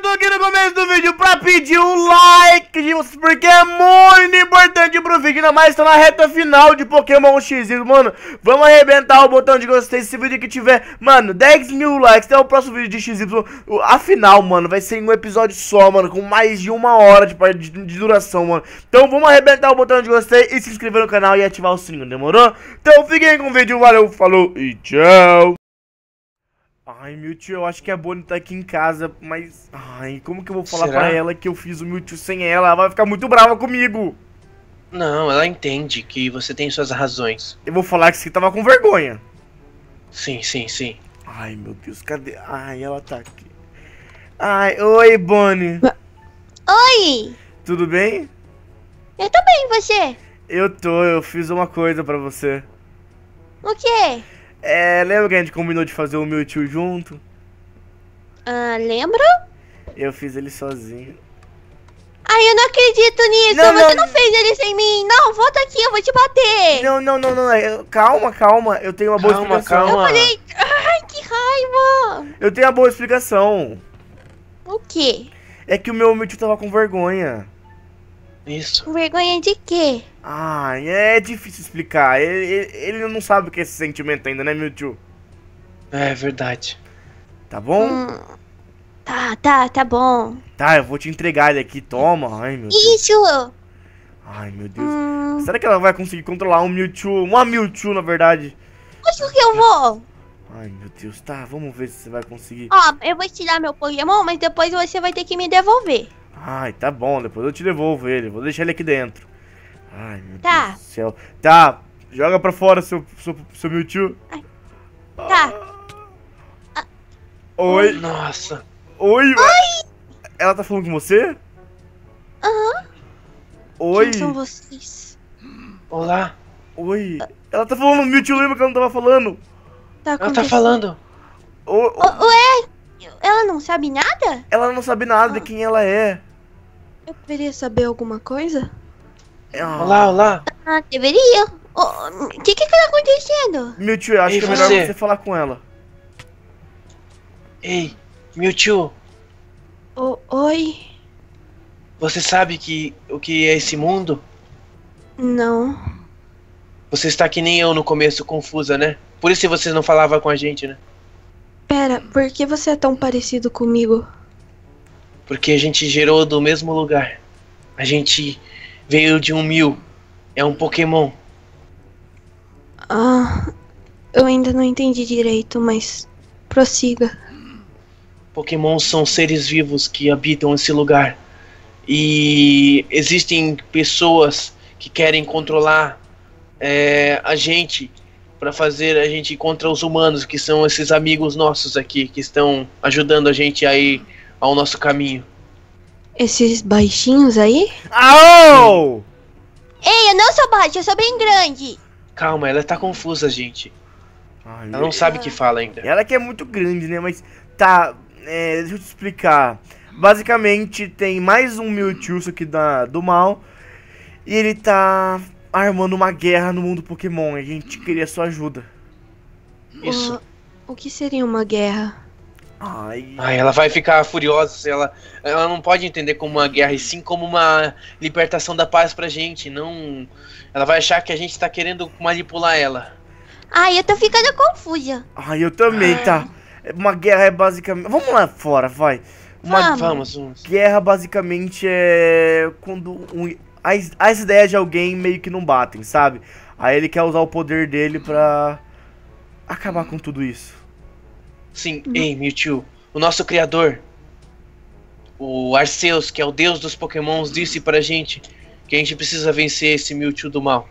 tô aqui no começo do vídeo pra pedir um like de vocês, porque é muito importante pro vídeo, ainda mais tô tá na reta final de Pokémon X, mano, vamos arrebentar o botão de gostei, se esse vídeo que tiver, mano, 10 mil likes, até o próximo vídeo de XY, a final, mano, vai ser em um episódio só, mano, com mais de uma hora de, de, de duração, mano, então vamos arrebentar o botão de gostei e se inscrever no canal e ativar o sininho, demorou? Então fiquem com o vídeo, valeu, falou e tchau! Ai, Mewtwo, eu acho que a é Bonnie tá aqui em casa, mas. Ai, como que eu vou falar Será? pra ela que eu fiz o Mewtwo sem ela? Ela vai ficar muito brava comigo! Não, ela entende que você tem suas razões. Eu vou falar que você tava com vergonha. Sim, sim, sim. Ai, meu Deus, cadê? Ai, ela tá aqui. Ai, oi, Bonnie. Oi! Tudo bem? Eu tô bem, você? Eu tô, eu fiz uma coisa pra você. O quê? É, lembra que a gente combinou de fazer o Mewtwo junto? Ah, lembra? Eu fiz ele sozinho. Ai, eu não acredito nisso! Não, Você não... não... fez ele sem mim! Não, volta aqui, eu vou te bater! Não, não, não, não. É, calma, calma. Eu tenho uma boa calma, explicação. Calma. Eu falei... Ai, que raiva! Eu tenho uma boa explicação. O quê? É que o meu Mewtwo tava com vergonha. Isso. Vergonha de quê? Ah, é difícil explicar. Ele, ele, não sabe o que é esse sentimento ainda, né, Mewtwo? É verdade. Tá bom? Hum, tá, tá, tá bom. Tá, eu vou te entregar ele aqui. Toma. Ai, meu Deus. Isso! Ai, meu Deus. Hum. Será que ela vai conseguir controlar um Mewtwo? Uma Mewtwo, na verdade. Acho que eu vou. Ai, meu Deus. Tá, vamos ver se você vai conseguir. Ó, eu vou tirar meu Pokémon, mas depois você vai ter que me devolver. Ai, tá bom. Depois eu te devolvo ele. Vou deixar ele aqui dentro. Ai, meu tá. Deus do céu. Tá, joga pra fora, seu, seu, seu Mewtwo. Ai. Tá. Ah. Oi. Nossa. Oi. Oi. Ela tá falando com você? Aham. Oi. Quem são vocês? Olá. Oi. Uh. Ela tá falando, Mewtwo lembra que ela não tava falando. Tá ela tá falando. O, o... O, ué? Ela não sabe nada? Ela não sabe nada de ah. quem ela é. Eu poderia saber alguma coisa? É, olá, olá. Ah, deveria. O oh, que que tá acontecendo? Mewtwo, acho Ei, que é melhor você. você falar com ela. Ei, Mewtwo. O oi. Você sabe que o que é esse mundo? Não. Você está que nem eu no começo, confusa, né? Por isso você não falava com a gente, né? Pera, por que você é tão parecido comigo? Porque a gente gerou do mesmo lugar. A gente Veio de um mil. É um Pokémon. Ah. Eu ainda não entendi direito, mas prossiga. Pokémon são seres vivos que habitam esse lugar. E existem pessoas que querem controlar é, a gente para fazer a gente contra os humanos, que são esses amigos nossos aqui que estão ajudando a gente aí ao nosso caminho. Esses baixinhos aí? Au! Ei, eu não sou baixo, eu sou bem grande. Calma, ela tá confusa, gente. Ai, ela não é... sabe o que fala ainda. Ela que é muito grande, né? Mas tá. É, deixa eu te explicar. Basicamente, tem mais um Mewtwo aqui da, do mal. E ele tá armando uma guerra no mundo Pokémon. A gente queria sua ajuda. Isso. Ah, o que seria uma guerra? Ai. Ai, ela vai ficar furiosa. Ela, ela não pode entender como uma guerra, e sim como uma libertação da paz pra gente. Não. Ela vai achar que a gente tá querendo manipular ela. Ai, eu tô ficando confusa. Ai, eu também, tá. Ai. tá. Uma guerra é basicamente. Vamos lá fora, vai. Uma vamos, vamos. guerra basicamente é quando um... as, as ideias de alguém meio que não batem, sabe? Aí ele quer usar o poder dele pra acabar com tudo isso. Sim, ei, Mewtwo, o nosso criador, o Arceus, que é o deus dos pokémons, disse pra gente que a gente precisa vencer esse Mewtwo do mal.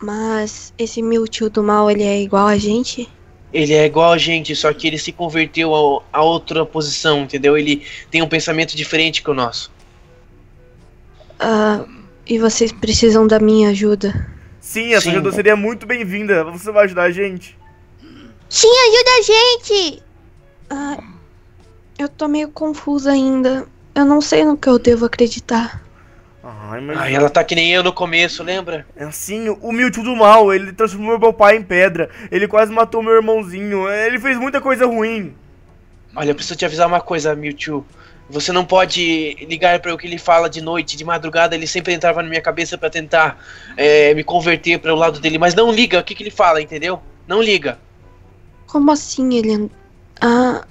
Mas esse Mewtwo do mal, ele é igual a gente? Ele é igual a gente, só que ele se converteu ao, a outra posição, entendeu? Ele tem um pensamento diferente que o nosso. Ah, e vocês precisam da minha ajuda. Sim, essa Sim. ajuda seria muito bem-vinda. Você vai ajudar a gente? Sim, ajuda a gente! Ah, eu tô meio confusa ainda. Eu não sei no que eu devo acreditar. Ai, mas... Ai, ela tá que nem eu no começo, lembra? É assim, o Mewtwo do mal, ele transformou meu pai em pedra, ele quase matou meu irmãozinho, ele fez muita coisa ruim. Olha, eu preciso te avisar uma coisa, Mewtwo. Você não pode ligar para o que ele fala de noite, de madrugada. Ele sempre entrava na minha cabeça para tentar é, me converter para o lado dele. Mas não liga o que, que ele fala, entendeu? Não liga. Como assim ele. Ah.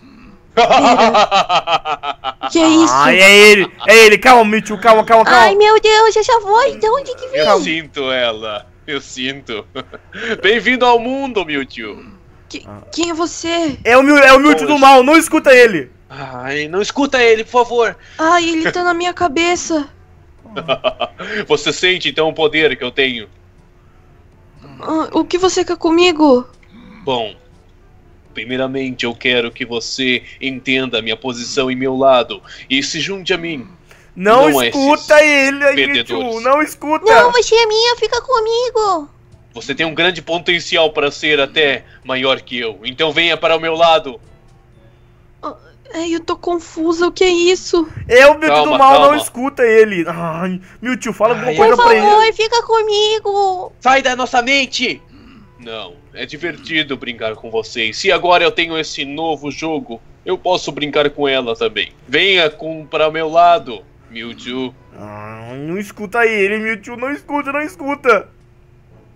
que é isso? Ai, é ele! É ele! Calma, Mitchell, calma, calma, calma! Ai, meu Deus, já vou. Então onde que veio? Eu sinto ela, eu sinto. Bem-vindo ao mundo, Mewtwo! Que, quem é você? É o, é o Mewtwo do mal, não escuta ele! Ai, não escuta ele, por favor! Ai, ele tá na minha cabeça! você sente então o poder que eu tenho? Ah, o que você quer comigo? Bom, Primeiramente, eu quero que você entenda minha posição e meu lado e se junte a mim. Não, não é escuta ele Mewtwo, não escuta! Não, você é minha, fica comigo! Você tem um grande potencial para ser até maior que eu, então venha para o meu lado! Ah, ai, eu tô confusa, o que é isso? Eu, Mewtwo calma, do mal, calma. não escuta ele. Ai, Mewtwo, fala alguma coisa favor, pra ele. Por favor, fica comigo. Sai da nossa mente. Não, é divertido brincar com vocês. Se agora eu tenho esse novo jogo, eu posso brincar com ela também. Venha com para meu lado, Mewtwo. Ah, não escuta ele, Mewtwo, não escuta, não escuta.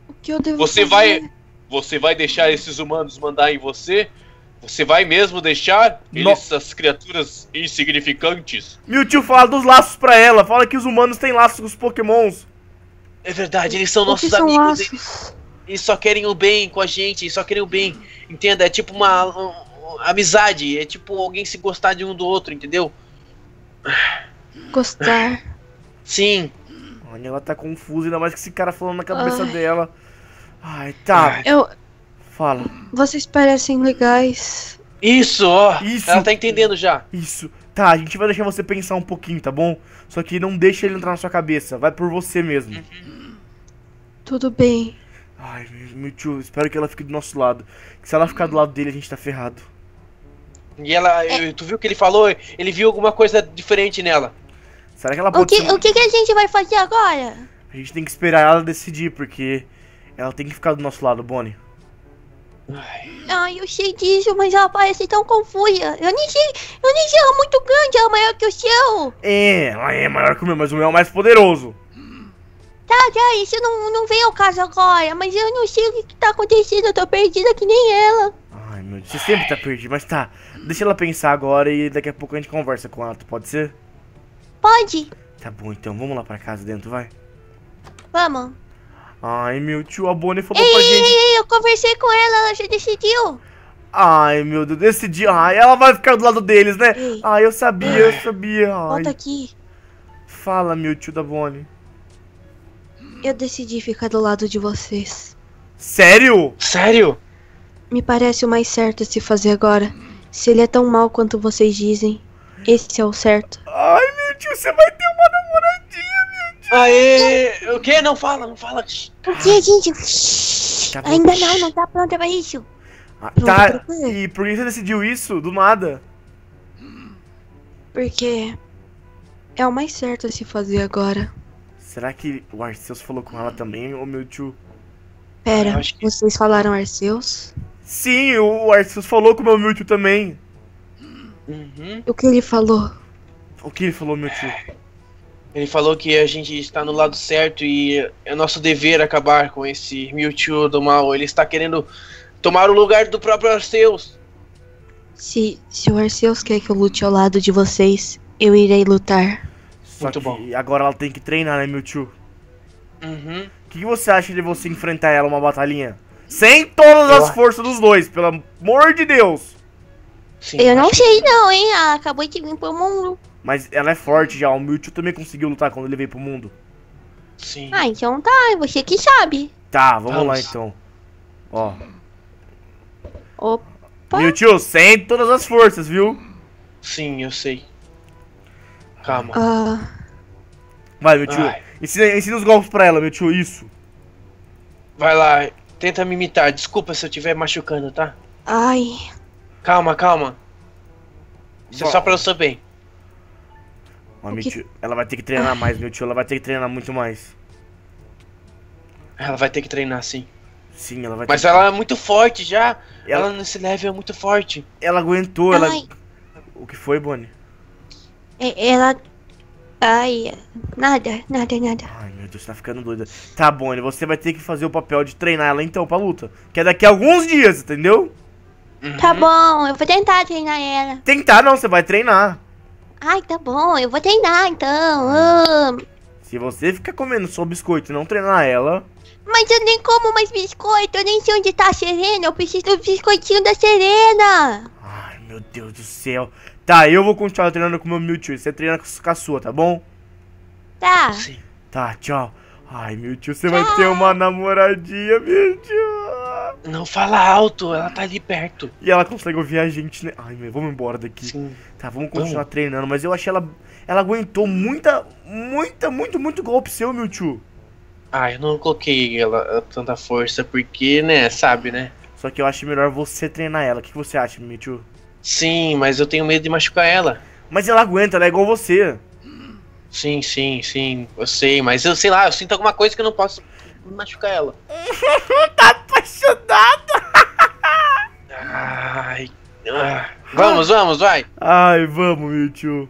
O que eu devo Você fazer? vai você vai deixar esses humanos mandar em você? Você vai mesmo deixar no... essas criaturas insignificantes? Mewtwo fala dos laços para ela, fala que os humanos têm laços com os pokémons. É verdade, eles são o nossos amigos. São e só querem o bem com a gente, e só querem o bem. Entenda? É tipo uma, uma, uma amizade, é tipo alguém se gostar de um do outro, entendeu? Gostar. Sim. Olha, ela tá confusa, ainda mais que esse cara falando na cabeça Ai. Ah. dela. Ai, tá. Eu. Fala. Vocês parecem legais. Isso, ó. Isso. Ela tá entendendo já. Isso. Tá, a gente vai deixar você pensar um pouquinho, tá bom? Só que não deixa ele entrar na sua cabeça. Vai por você mesmo. Uhum. Tudo bem. Ai, meu tio, espero que ela fique do nosso lado. Que se ela ficar do lado dele, a gente tá ferrado. E ela, é. tu viu o que ele falou? Ele viu alguma coisa diferente nela. Será que ela pode... O que, o que, a gente vai fazer agora? A gente tem que esperar ela decidir, porque ela tem que ficar do nosso lado, Bonnie. Ai. Ai, eu sei disso, mas ela parece tão confusa. Eu nem sei, eu nem sei, ela é muito grande, ela é maior que o seu. É, ela é maior que o meu, mas o meu é o mais poderoso. Tá, tá, isso não, não vem ao caso agora, mas eu não sei o que, que tá acontecendo, eu tô perdida que nem ela. Ai, meu Deus, você sempre tá perdido, mas tá. Deixa ela pensar agora e daqui a pouco a gente conversa com ela, pode ser? Pode. Tá bom, então, vamos lá pra casa dentro, vai. Vamos. Ai, meu tio, a Bonnie falou ei, pra ei, gente... Ei, ei, eu conversei com ela, ela já decidiu. Ai, meu Deus, decidiu. Ai, ela vai ficar do lado deles, né? Ei. Ai, eu sabia, eu sabia. Ai. Volta aqui. Fala, meu tio da Bonnie. Eu decidi ficar do lado de vocês. Sério? Sério? Me parece o mais certo a se fazer agora. Se ele é tão mal quanto vocês dizem, esse é o certo. Ai, meu tio, você vai ter uma namoradinha, meu tio. Aê! O que? Não fala, não fala. Por que, gente? Tá Ainda não, não tá pronta pra isso. Ah, tá, e por que você decidiu isso do nada? Porque é o mais certo a se fazer agora. Será que o Arceus falou com ela também, ou meu tio? Pera, que... vocês falaram Arceus? Sim, o Arceus falou com o meu Mewtwo também. Uhum. O que ele falou? O que ele falou, meu tio? Ele falou que a gente está no lado certo e é nosso dever acabar com esse Mewtwo do mal. Ele está querendo tomar o lugar do próprio Arceus. Se, se o Arceus quer que eu lute ao lado de vocês, eu irei lutar. Só Muito bom. agora ela tem que treinar, né, Mewtwo? Uhum. O que, que você acha de você enfrentar ela uma batalhinha? Sem todas eu as acho... forças dos dois, pelo amor de Deus! Sim, eu não sei que... não, hein? Ela acabou de vir pro mundo. Mas ela é forte já, o Mewtwo também conseguiu lutar quando ele veio pro mundo. Sim. Ah, então tá, é você que sabe. Tá, vamos, vamos. lá então. Ó. Opa. Mewtwo, sem todas as forças, viu? Sim, eu sei. Calma. Ah. Vai, meu tio. Ensina, ensina os golpes pra ela, meu tio, isso. Vai lá, tenta me imitar. Desculpa se eu estiver machucando, tá? Ai. Calma, calma. Isso é Bom. é só pra eu saber. Mas, meu tio, ela vai ter que treinar Ai. mais, meu tio. Ela vai ter que treinar muito mais. Ela vai ter que treinar, sim. Sim, ela vai Mas ela é muito forte já. Ela... ela nesse level é muito forte. Ela aguentou, Ai. ela. O que foi, Bonnie? É, ela. Ai, nada, nada, nada. Ai, meu Deus, tá ficando doida. Tá bom, você vai ter que fazer o papel de treinar ela então pra luta. Que é daqui a alguns dias, entendeu? Uhum. Tá bom, eu vou tentar treinar ela. Tentar não, você vai treinar. Ai, tá bom, eu vou treinar então. Uh. Se você ficar comendo só biscoito e não treinar ela. Mas eu nem como mais biscoito, eu nem sei onde tá a Serena, eu preciso do biscoitinho da Serena. Ai, meu Deus do céu. Tá, eu vou continuar treinando com o meu Mewtwo. Você treina com a sua, tá bom? Tá. Sim. Tá, tchau. Ai, Mewtwo, você vai ter uma namoradinha, Mewtwo. Não fala alto, ela tá ali perto. E ela consegue ouvir a gente, né? Ai, meu, vamos embora daqui. Sim. Tá, vamos continuar vamos. treinando. Mas eu achei ela... Ela aguentou muita, muita, muito, muito golpe seu, Mewtwo. Ah, eu não coloquei ela eh, tanta força porque, né, sabe, né? Só que eu acho melhor você treinar ela. O que, que você acha, Mewtwo? Sim, mas eu tenho medo de machucar ela. Mas ela aguenta, ela é igual você. Sim, sim, sim, eu sei, mas eu sei lá, eu sinto alguma coisa que eu não posso machucar ela. tá apaixonado! Ai, ah. vamos, vamos, vai! Ai, vamos, meu tio.